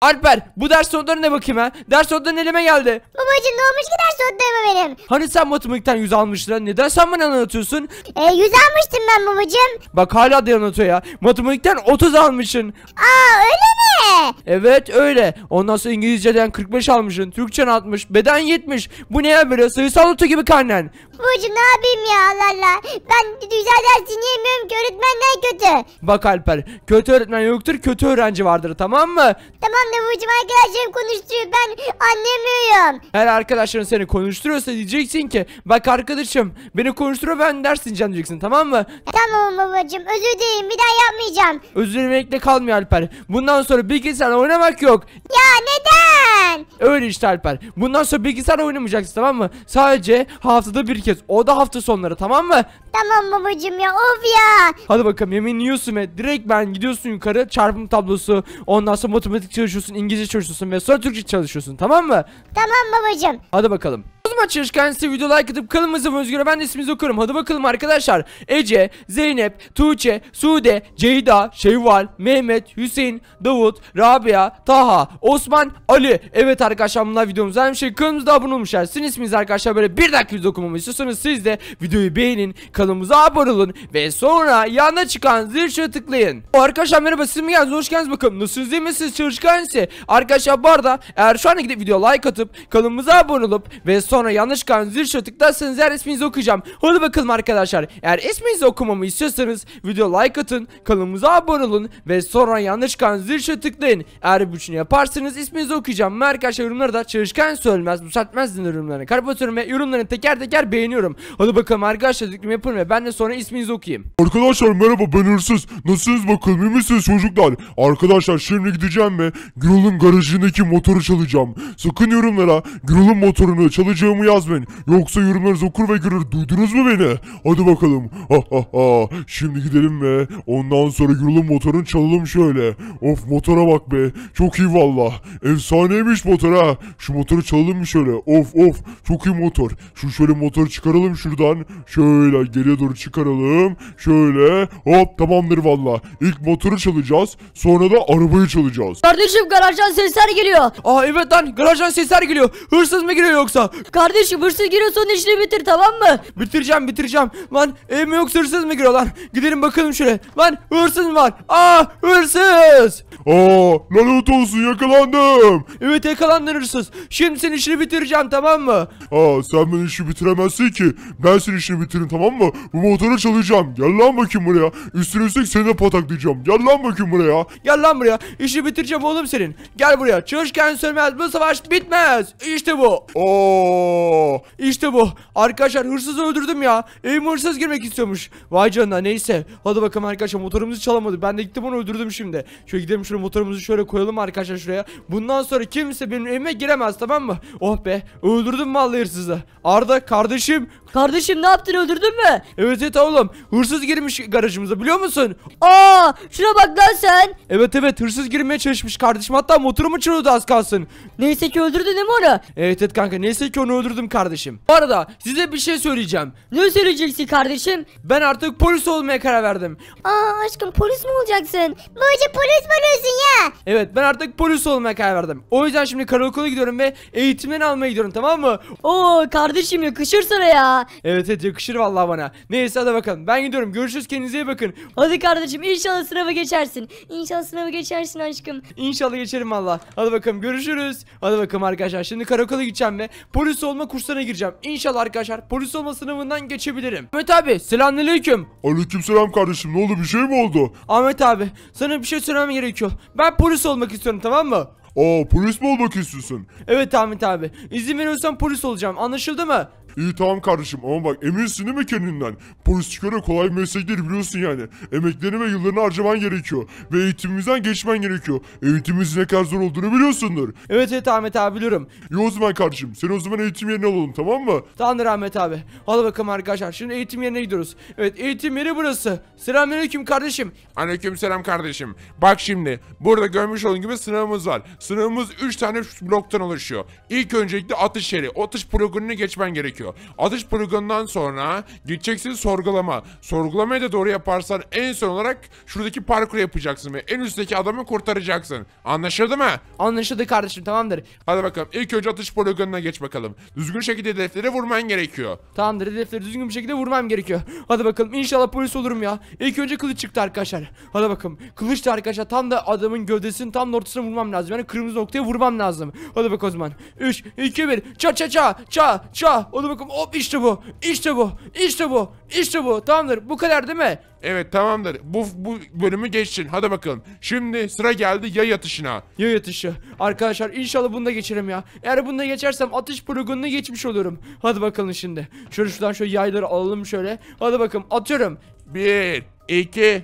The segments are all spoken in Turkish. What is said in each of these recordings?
Alper bu ders sorularına bakayım ha. Ders sorularının elime geldi. Babacım ne olmuş ki ders odama benim? Hani sen matematikten 100 almıştın? Neden sen bana anlatıyorsun? E, yüz almıştım ben babacım. Bak hala da anlatıyor ya. Matematikten 30 almışsın. Aa öyle mi? Evet öyle. Ondan sonra İngilizceden 45 almışsın. Türkçen 60. Beden 70. Bu ne ya böyle? Sayısal notu gibi karnen. Babacım ne yapayım ya Allah Allah. Ben güzel ders dinleyemiyorum ki öğretmenden kötü. Bak Alper kötü öğretmen yoktur kötü öğrenci vardır tamam mı? Tamam anne babacım arkadaşlarım konuşturuyor ben anlamıyorum. Her arkadaşların seni konuşturuyorsa diyeceksin ki bak arkadaşım beni konuşturuyor ben dersin can diyeceksin tamam mı? Tamam babacım özür dilerim bir daha yapmayacağım. Özür dilemekle kalmıyor Alper. Bundan sonra bilgisayarla oynamak yok. Ya neden? Öyle işte Alper. Bundan sonra bilgisayarla oynamayacaksın tamam mı? Sadece haftada bir kez. O da hafta sonları tamam mı? Tamam babacım ya of ya. Hadi bakalım yemeğini yiyorsun ve direkt ben gidiyorsun yukarı çarpım tablosu. Ondan sonra matematik çalışıyorsun çalışıyorsun, İngilizce çalışıyorsun ve sonra Türkçe çalışıyorsun tamam mı? Tamam babacığım. Hadi bakalım. Kanalıma açılış kendisi video like atıp kanalımıza özgüre ben de isminizi okurum. Hadi bakalım arkadaşlar. Ece, Zeynep, Tuğçe, Sude, Ceyda, Şevval, Mehmet, Hüseyin, Davut, Rabia, Taha, Osman, Ali. Evet arkadaşlar bunlar videomuz. Her şey kanalımıza abone olmuşlar. Sizin isminiz arkadaşlar böyle bir dakika video okumamı istiyorsanız siz de videoyu beğenin, kanalımıza abone olun ve sonra yanına çıkan zil şuna tıklayın. arkadaşlar merhaba siz mi geldiniz? Hoş geldiniz bakalım. Nasılsınız değil misiniz? Çalışkan Arkadaşlar bu arada eğer şu an gidip video like atıp kanalımıza abone olup ve sonra sonra yanlış kalan zil tıklarsanız eğer isminizi okuyacağım. Hadi bakalım arkadaşlar. Eğer isminizi okumamı istiyorsanız video like atın, kanalımıza abone olun ve sonra yanlış kalan zil tıklayın. Eğer bu üçünü yaparsanız isminizi okuyacağım. Ve arkadaşlar yorumları da çalışkan söylemez, düzeltmez yorumlarını. Karpatıyorum ve yorumlarını teker teker beğeniyorum. Hadi bakalım arkadaşlar tıklım yapın ve ben de sonra isminizi okuyayım. Arkadaşlar merhaba ben hırsız. Nasılsınız bakalım iyi misiniz çocuklar? Arkadaşlar şimdi gideceğim ve Gürol'un garajındaki motoru çalacağım. Sakın yorumlara Gürol'un motorunu çalacağım Yaz ben, Yoksa yorumlarınız okur ve görür. Duydunuz mu beni? Hadi bakalım. Ha ha ha. Şimdi gidelim ve ondan sonra yorulum motorun çalalım şöyle. Of motora bak be. Çok iyi valla. Efsaneymiş motor ha. Şu motoru çalalım mı şöyle? Of of. Çok iyi motor. Şu şöyle motoru çıkaralım şuradan. Şöyle geriye doğru çıkaralım. Şöyle. Hop tamamdır valla. İlk motoru çalacağız. Sonra da arabayı çalacağız. Kardeşim garajdan sesler geliyor. Aa evet lan garajdan sesler geliyor. Hırsız mı giriyor yoksa? Kardeşim Kardeşim hırsız Giresun işini bitir tamam mı? Bitireceğim bitireceğim. Lan ev mi yok, hırsız mı giriyor lan? Gidelim bakalım şuraya. Lan hırsız mı var? Aa ah, hırsız. Aa lanet olsun yakalandım. Evet yakalandın hırsız. Şimdi senin işini bitireceğim tamam mı? Aa sen benim işi bitiremezsin ki. Ben senin işini bitirin, tamam mı? Bu motoru çalacağım. Gel lan bakayım buraya. Üstüne üstlük seni de pataklayacağım. Gel lan bakayım buraya. Gel lan buraya. İşini bitireceğim oğlum senin. Gel buraya. Çalışken sönmez bu savaş bitmez. İşte bu. Oo. İşte bu. Arkadaşlar hırsızı öldürdüm ya. Evime hırsız girmek istiyormuş. Vay canına neyse. Hadi bakalım arkadaşlar motorumuzu çalamadı. Ben de gittim onu öldürdüm şimdi. Şöyle gidelim şuraya motorumuzu şöyle koyalım arkadaşlar şuraya. Bundan sonra kimse benim evime giremez tamam mı? Oh be öldürdüm vallahi hırsızı. Arda kardeşim. Kardeşim ne yaptın öldürdün mü? Evet evet oğlum. Hırsız girmiş garajımıza biliyor musun? Aa şuna bak lan sen. Evet evet hırsız girmeye çalışmış kardeşim. Hatta motorumu çalıyordu az kalsın. Neyse ki öldürdün değil mi onu? Evet evet kanka neyse ki onu öldürdüm öldürdüm kardeşim. Bu arada size bir şey söyleyeceğim. Ne söyleyeceksin kardeşim? Ben artık polis olmaya karar verdim. Aa aşkım polis mi olacaksın? Böylece polis mi oluyorsun ya? Evet ben artık polis olmaya karar verdim. O yüzden şimdi karakola gidiyorum ve eğitimden almaya gidiyorum tamam mı? Oo kardeşim yakışır sana ya. Evet evet yakışır vallahi bana. Neyse hadi bakalım ben gidiyorum. Görüşürüz kendinize iyi bakın. Hadi kardeşim inşallah sınavı geçersin. İnşallah sınavı geçersin aşkım. İnşallah geçerim valla. Hadi bakalım görüşürüz. Hadi bakalım arkadaşlar şimdi karakola gideceğim ve polis olmaya olma kurslarına gireceğim. İnşallah arkadaşlar polis olma sınavından geçebilirim. Ahmet abi selamünaleyküm. Aleykümselam kardeşim ne oldu bir şey mi oldu? Ahmet abi sana bir şey söylemem gerekiyor. Ben polis olmak istiyorum tamam mı? Aa polis mi olmak istiyorsun? Evet Ahmet abi. izin veriyorsan polis olacağım. Anlaşıldı mı? İyi tamam kardeşim ama bak eminsin değil mi kendinden? Polis çıkarı kolay bir meslek değil biliyorsun yani. Emeklerini ve yıllarını harcaman gerekiyor. Ve eğitimimizden geçmen gerekiyor. Eğitimimiz ne kadar zor olduğunu biliyorsundur. Evet evet Ahmet abi biliyorum. İyi o zaman kardeşim sen o zaman eğitim yerine alalım tamam mı? Tamamdır Ahmet abi. Hadi bakalım arkadaşlar şimdi eğitim yerine gidiyoruz. Evet eğitim yeri burası. Selamünaleyküm kardeşim. Aleykümselam kardeşim. Bak şimdi burada görmüş olduğun gibi sınavımız var. Sınavımız 3 tane bloktan oluşuyor. İlk öncelikle atış yeri. Atış programını geçmen gerekiyor gerekiyor. Atış poligonundan sonra gideceksin sorgulama. Sorgulamayı da doğru yaparsan en son olarak şuradaki parkuru yapacaksın ve en üstteki adamı kurtaracaksın. Anlaşıldı mı? Anlaşıldı kardeşim tamamdır. Hadi bakalım ilk önce atış poligonuna geç bakalım. Düzgün şekilde hedeflere vurman gerekiyor. Tamamdır hedefleri düzgün bir şekilde vurmam gerekiyor. Hadi bakalım inşallah polis olurum ya. İlk önce kılıç çıktı arkadaşlar. Hadi bakalım. Kılıç da arkadaşlar tam da adamın gövdesinin tam ortasına vurmam lazım. Yani kırmızı noktaya vurmam lazım. Hadi bakalım o zaman. 3, 2, 1. Ça ça ça. Ça ça. Hadi bakalım bakın hop işte bu. İşte bu. İşte bu. İşte bu. Tamamdır. Bu kadar değil mi? Evet tamamdır. Bu, bu bölümü geçtin. Hadi bakalım. Şimdi sıra geldi yay atışına. Yay atışı. Arkadaşlar inşallah bunu da geçerim ya. Eğer bunu da geçersem atış poligonunu geçmiş olurum. Hadi bakalım şimdi. Şöyle şuradan şöyle yayları alalım şöyle. Hadi bakalım atıyorum. Bir, iki,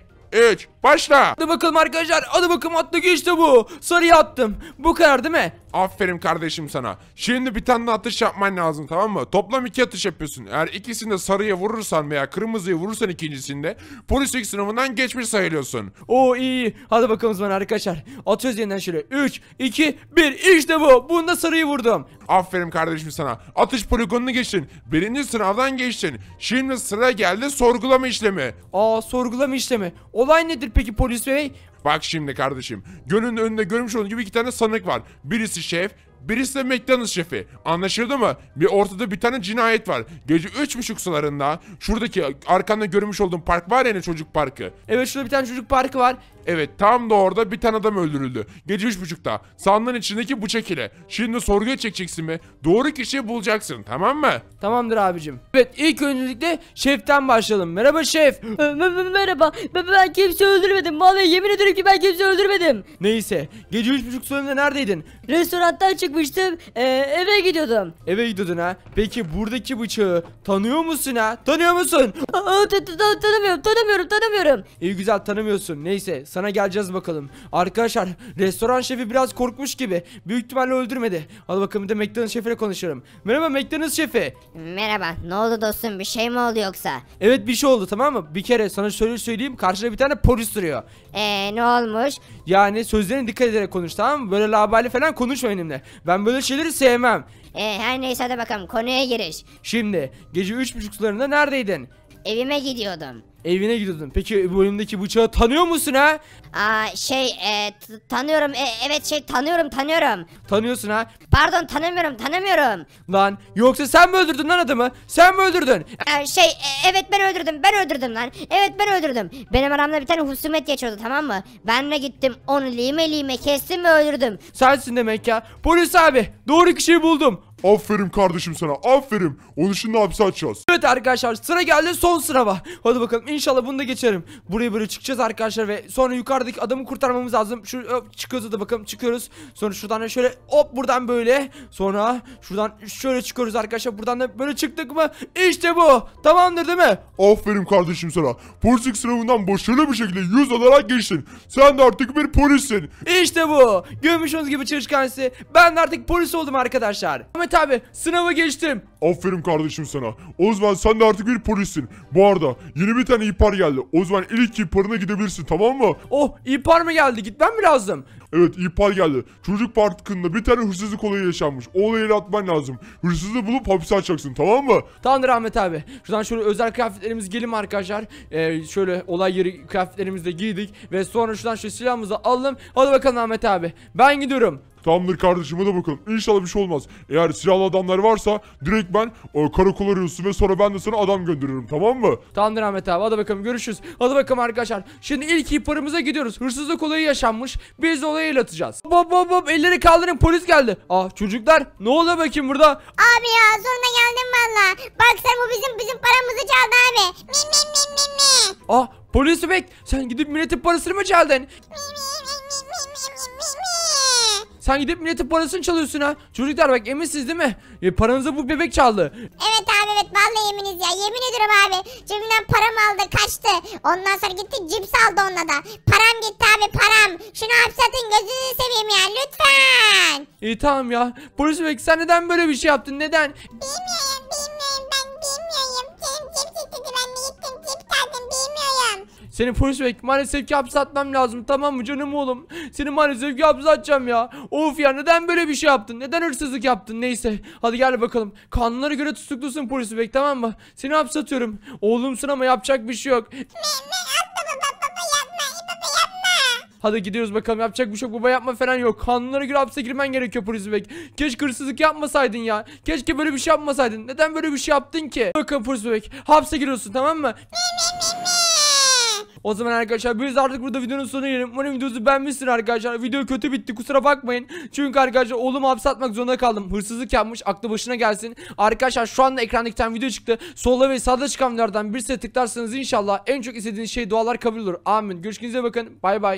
üç, başla. Hadi bakalım arkadaşlar. Hadi bakalım atlık işte bu. Sarıya attım. Bu kadar değil mi? Aferin kardeşim sana. Şimdi bir tane atış yapman lazım tamam mı? Toplam iki atış yapıyorsun. Eğer ikisinde sarıya vurursan veya kırmızıya vurursan ikincisinde polislik sınavından geçmiş sayılıyorsun. Oo iyi. Hadi bakalım zaman arkadaşlar. Atıyoruz yeniden şöyle. 3, 2, 1. İşte bu. Bunda sarıyı vurdum. Aferin kardeşim sana. Atış poligonunu geçtin. Birinci sınavdan geçtin. Şimdi sıra geldi sorgulama işlemi. Aa sorgulama işlemi. Olay nedir peki polis bey? Bak şimdi kardeşim. Gölün önünde görmüş olduğun gibi iki tane sanık var. Birisi şef, Birisi de McDonald's şefi. Anlaşıldı mı? Bir ortada bir tane cinayet var. Gece üç buçuk sularında şuradaki arkanda görmüş olduğun park var yani çocuk parkı. Evet şurada bir tane çocuk parkı var. Evet tam da orada bir tane adam öldürüldü. Gece 3.30'da. Sandığın içindeki bıçak ile. Şimdi sorguya çekeceksin mi doğru kişiyi bulacaksın tamam mı? Tamamdır abicim. Evet ilk öncelikle şeften başlayalım. Merhaba şef. Ee, merhaba. Ben, ben kimse öldürmedim. Vallahi yemin ederim ki ben kimse öldürmedim. Neyse gece üç buçuk sularında neredeydin? Restorandan çıkmıştım. Ee, eve gidiyordum. Eve gidiyordun ha. Peki buradaki bıçağı tanıyor musun ha? Tanıyor musun? Aa, ta- ta- ta- tanımıyorum, tanımıyorum, tanımıyorum. İyi güzel tanımıyorsun. Neyse sana geleceğiz bakalım. Arkadaşlar restoran şefi biraz korkmuş gibi. Büyük ihtimalle öldürmedi. Al bakalım bir de McDonald's şefiyle konuşurum. Merhaba McDonald's şefi. Merhaba ne oldu dostum bir şey mi oldu yoksa? Evet bir şey oldu tamam mı? Bir kere sana şöyle söyleyeyim karşıda bir tane polis duruyor. Eee ne olmuş? Yani sözlerine dikkat ederek konuş tamam mı? Böyle labali falan konuşma benimle. Ben böyle şeyleri sevmem. Eee her neyse hadi bakalım konuya giriş. Şimdi gece üç sularında neredeydin? Evime gidiyordum. Evine gidiyordun. Peki bu elindeki bıçağı tanıyor musun ha? Aa şey e, tanıyorum e, evet şey tanıyorum tanıyorum. Tanıyorsun ha? Pardon tanımıyorum tanımıyorum. Lan yoksa sen mi öldürdün lan adamı? Sen mi öldürdün? Ee, şey e, evet ben öldürdüm ben öldürdüm lan. Evet ben öldürdüm. Benim aramda bir tane husumet geçiyordu tamam mı? Ben de gittim onu lime lime kestim ve öldürdüm. Sensin demek ya. Polis abi doğru kişiyi buldum. Aferin kardeşim sana. Aferin. Onun şimdi hapse açacağız. Evet arkadaşlar sıra geldi son sınava. Hadi bakalım inşallah bunu da geçerim. Buraya böyle çıkacağız arkadaşlar ve sonra yukarıdaki adamı kurtarmamız lazım. Şu hop, çıkıyoruz da bakalım çıkıyoruz. Sonra şuradan şöyle hop buradan böyle. Sonra şuradan şöyle çıkıyoruz arkadaşlar. Buradan da böyle çıktık mı? İşte bu. Tamamdır değil mi? Aferin kardeşim sana. Polislik sınavından başarılı bir şekilde 100 alarak geçtin. Sen de artık bir polissin. İşte bu. Görmüşsünüz gibi çalışkansı. Ben de artık polis oldum arkadaşlar. Ama Ahmet abi sınavı geçtim. Aferin kardeşim sana. Ozman sen de artık bir polissin. Bu arada yeni bir tane ihbar geldi. Ozman ilk ihbarına gidebilirsin tamam mı? Oh ihbar mı geldi gitmem mi lazım? Evet ihbar geldi. Çocuk parkında bir tane hırsızlık olayı yaşanmış. O olayı atman lazım. Hırsızı bulup hapse açacaksın tamam mı? Tamamdır Ahmet abi. Şuradan şöyle özel kıyafetlerimiz gelin arkadaşlar. Ee, şöyle olay yeri kıyafetlerimizi de giydik. Ve sonra şuradan şu silahımızı alalım. Hadi bakalım Ahmet abi. Ben gidiyorum. Tamamdır kardeşim hadi bakalım. İnşallah bir şey olmaz. Eğer silahlı adamlar varsa direkt ben e, karakol ve sonra ben de sana adam gönderirim tamam mı? Tamamdır Ahmet abi hadi bakalım görüşürüz. Hadi bakalım arkadaşlar. Şimdi ilk ihbarımıza gidiyoruz. Hırsızlık olayı yaşanmış. Biz olayı olaya el atacağız. Bab bab bab elleri kaldırın polis geldi. Aa ah, çocuklar ne oluyor bakayım burada? Abi ya sonuna geldim valla. Baksana bu bizim bizim paramızı çaldı abi. Mi mi mi mi mi. Aa ah, polis bek sen gidip milletin parasını mı çaldın? Mi mi sen gidip milletin parasını çalıyorsun ha. Çocuklar bak eminsiniz değil mi? E, paranızı bu bebek çaldı. Evet abi evet vallahi yeminiz ya. Yemin ediyorum abi. Cebimden param aldı kaçtı. Ondan sonra gitti cips aldı onunla da. Param gitti abi param. Şunu hapsatın gözünü seveyim ya lütfen. İyi tamam ya. Polis bebek sen neden böyle bir şey yaptın neden? Bilmiyorum bilmiyorum. Seni polis bek. maalesef ki hapse atmam lazım tamam mı canım oğlum? Seni maalesef ki hapse atacağım ya. Of ya neden böyle bir şey yaptın? Neden hırsızlık yaptın? Neyse hadi gel bakalım. Kanunlara göre tutuklusun polis bek. tamam mı? Seni hapse atıyorum. Oğlumsun ama yapacak bir şey yok. Hadi gidiyoruz bakalım yapacak bir şey yok baba yapma falan yok. Kanunlara göre hapse girmen gerekiyor polis bebek. Keşke hırsızlık yapmasaydın ya. Keşke böyle bir şey yapmasaydın. Neden böyle bir şey yaptın ki? Bakın polis bebek hapse giriyorsun tamam mı? O zaman arkadaşlar biz artık burada videonun sonuna gelelim. Umarım videosu beğenmişsin arkadaşlar. Video kötü bitti kusura bakmayın. Çünkü arkadaşlar oğlumu hapse atmak zorunda kaldım. Hırsızlık yapmış aklı başına gelsin. Arkadaşlar şu anda ekranda tane video çıktı. Solda ve sağda çıkan videolardan birisine tıklarsanız inşallah en çok istediğiniz şey dualar kabul olur. Amin. Görüşkinize bakın. Bay bay.